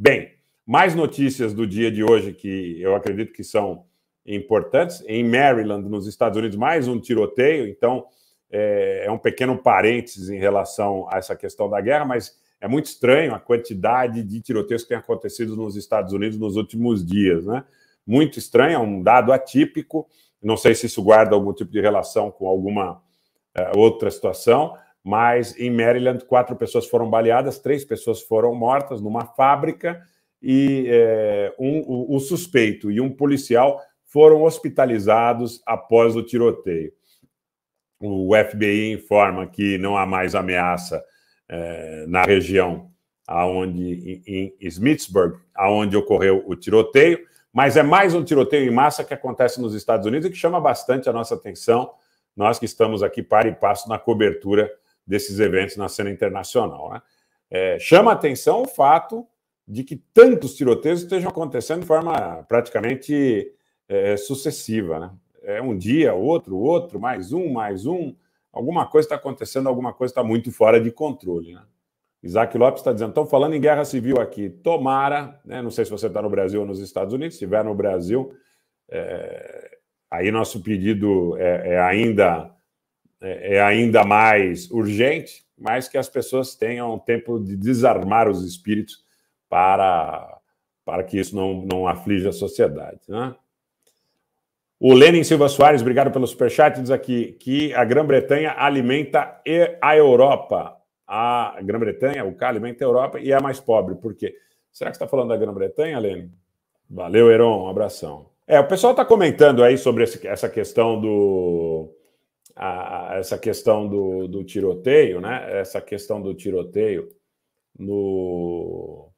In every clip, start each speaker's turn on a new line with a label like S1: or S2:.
S1: Bem, mais notícias do dia de hoje que eu acredito que são importantes. Em Maryland, nos Estados Unidos, mais um tiroteio. Então, é, é um pequeno parênteses em relação a essa questão da guerra, mas é muito estranho a quantidade de tiroteios que tem acontecido nos Estados Unidos nos últimos dias, né? Muito estranho, é um dado atípico. Não sei se isso guarda algum tipo de relação com alguma uh, outra situação, mas em Maryland, quatro pessoas foram baleadas, três pessoas foram mortas numa fábrica e é, um, o, o suspeito e um policial foram hospitalizados após o tiroteio. O FBI informa que não há mais ameaça eh, na região aonde, em, em Smithsburg, aonde ocorreu o tiroteio, mas é mais um tiroteio em massa que acontece nos Estados Unidos e que chama bastante a nossa atenção, nós que estamos aqui para e passo na cobertura desses eventos na cena internacional. Né? É, chama atenção o fato de que tantos tiroteios estejam acontecendo de forma praticamente é, sucessiva. Né? É um dia, outro, outro, mais um, mais um. Alguma coisa está acontecendo, alguma coisa está muito fora de controle. Né? Isaac Lopes está dizendo: estão falando em guerra civil aqui. Tomara, né? não sei se você está no Brasil ou nos Estados Unidos, se estiver no Brasil, é... aí nosso pedido é, é ainda é, é ainda mais urgente, mas que as pessoas tenham tempo de desarmar os espíritos para, para que isso não, não aflige a sociedade. Né? O Lenin Silva Soares, obrigado pelo superchat, diz aqui que a Grã-Bretanha alimenta a Europa. A Grã-Bretanha, o K, alimenta a Europa e é a mais pobre. Por quê? Será que você está falando da Grã-Bretanha, Lenin? Valeu, Heron, um abração. É, o pessoal está comentando aí sobre esse, essa questão do, a, essa questão do, do, tiroteio, né? Essa questão do tiroteio no,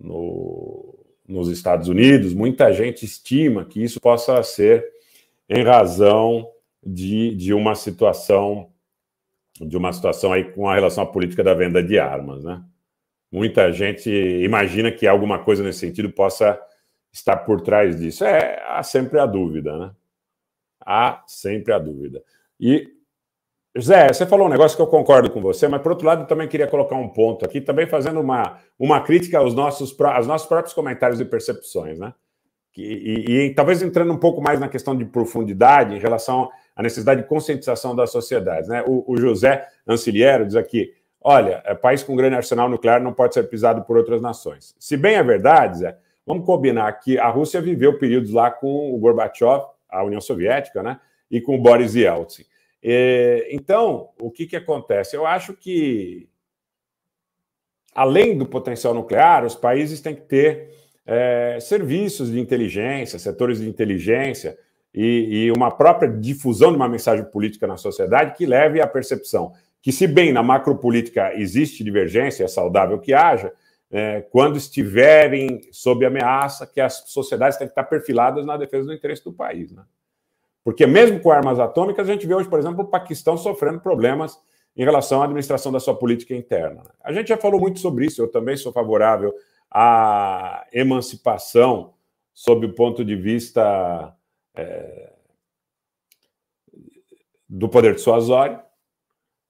S1: no, nos Estados Unidos, muita gente estima que isso possa ser em razão de, de uma situação de uma situação aí com a relação à política da venda de armas, né? Muita gente imagina que alguma coisa nesse sentido possa estar por trás disso. É, há sempre a dúvida, né? Há sempre a dúvida. E, Zé, você falou um negócio que eu concordo com você, mas, por outro lado, também queria colocar um ponto aqui, também fazendo uma, uma crítica aos nossos, aos nossos próprios comentários e percepções, né? E, e, e, talvez entrando um pouco mais na questão de profundidade em relação à necessidade de conscientização das sociedades. Né? O, o José Ancilheiro diz aqui: olha, é, país com grande arsenal nuclear não pode ser pisado por outras nações. Se bem é verdade, Zé, vamos combinar que a Rússia viveu períodos lá com o Gorbachev, a União Soviética, né? e com o Boris Yeltsin. É, então, o que, que acontece? Eu acho que, além do potencial nuclear, os países têm que ter é, serviços de inteligência, setores de inteligência e, e uma própria difusão de uma mensagem política na sociedade que leve à percepção que, se bem na macropolítica existe divergência, é saudável que haja, é, quando estiverem sob ameaça, que as sociedades têm que estar perfiladas na defesa do interesse do país. Né? Porque mesmo com armas atômicas, a gente vê hoje, por exemplo, o Paquistão sofrendo problemas em relação à administração da sua política interna. A gente já falou muito sobre isso, eu também sou favorável à emancipação sob o ponto de vista é, do poder dissuasório,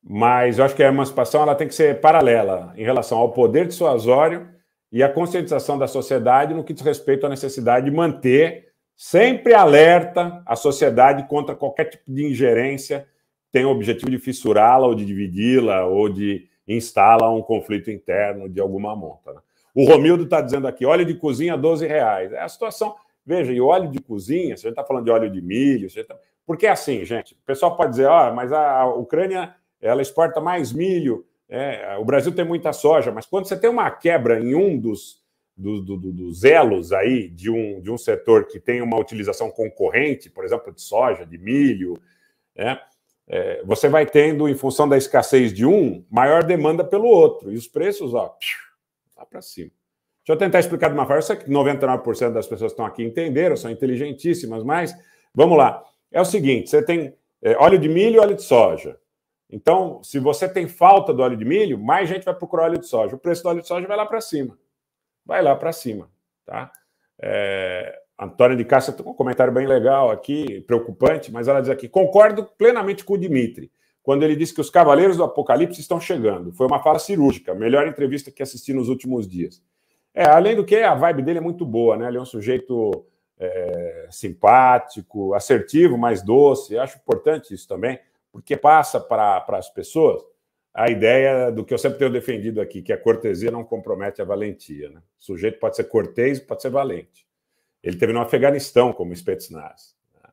S1: mas eu acho que a emancipação ela tem que ser paralela em relação ao poder dissuasório e à conscientização da sociedade no que diz respeito à necessidade de manter sempre alerta a sociedade contra qualquer tipo de ingerência tem o objetivo de fissurá-la ou de dividi-la ou de instalar um conflito interno de alguma monta. Né? O Romildo está dizendo aqui, óleo de cozinha 12 reais. É a situação, veja, e óleo de cozinha, você está falando de óleo de milho, tá... porque é assim, gente, o pessoal pode dizer, ó, oh, mas a Ucrânia ela exporta mais milho, é, o Brasil tem muita soja, mas quando você tem uma quebra em um dos do, do, dos elos aí de um, de um setor que tem uma utilização concorrente, por exemplo, de soja, de milho, né? É, você vai tendo, em função da escassez de um, maior demanda pelo outro. E os preços, ó, lá para cima. Deixa eu tentar explicar de uma forma. Eu sei que 99% das pessoas que estão aqui entenderam, são inteligentíssimas, mas vamos lá. É o seguinte: você tem é, óleo de milho e óleo de soja. Então, se você tem falta do óleo de milho, mais gente vai procurar óleo de soja. O preço do óleo de soja vai lá para cima vai lá para cima, tá? É, Antônia de Cássia tem um comentário bem legal aqui, preocupante, mas ela diz aqui: concordo plenamente com o Dimitri, quando ele disse que os Cavaleiros do Apocalipse estão chegando. Foi uma fala cirúrgica, melhor entrevista que assisti nos últimos dias. É, além do que, a vibe dele é muito boa, né? Ele é um sujeito é, simpático, assertivo, mais doce. Eu acho importante isso também, porque passa para as pessoas a ideia do que eu sempre tenho defendido aqui, que a cortesia não compromete a valentia. Né? O sujeito pode ser cortês, pode ser valente. Ele teve no Afeganistão como Spetsnaz. Né?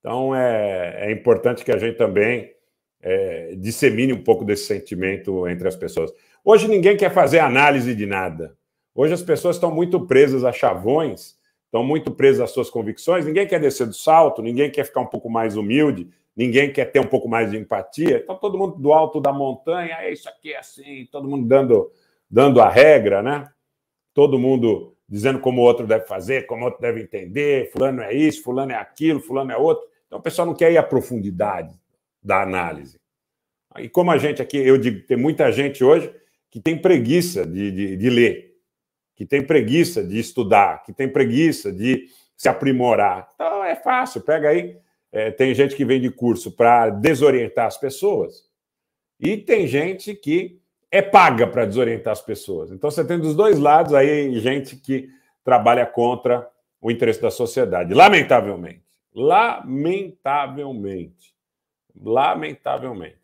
S1: Então é, é, importante que a gente também é, dissemine um pouco desse sentimento entre as pessoas. Hoje ninguém quer fazer análise de nada. Hoje as pessoas estão muito presas a chavões, estão muito presas às suas convicções. Ninguém quer descer do salto, ninguém quer ficar um pouco mais humilde, ninguém quer ter um pouco mais de empatia. Então, todo mundo do alto da montanha, é isso aqui é assim, todo mundo dando, dando a regra, né? Todo mundo dizendo como o outro deve fazer, como o outro deve entender, fulano é isso, fulano é aquilo, fulano é outro. Então, o pessoal não quer ir à profundidade da análise. E como a gente aqui, eu digo, tem muita gente hoje que tem preguiça de, de, de ler, que tem preguiça de estudar, que tem preguiça de se aprimorar. Então, é fácil, pega aí é, tem gente que vende curso para desorientar as pessoas e tem gente que é paga para desorientar as pessoas. Então você tem dos dois lados aí gente que trabalha contra o interesse da sociedade, lamentavelmente. Lamentavelmente. Lamentavelmente.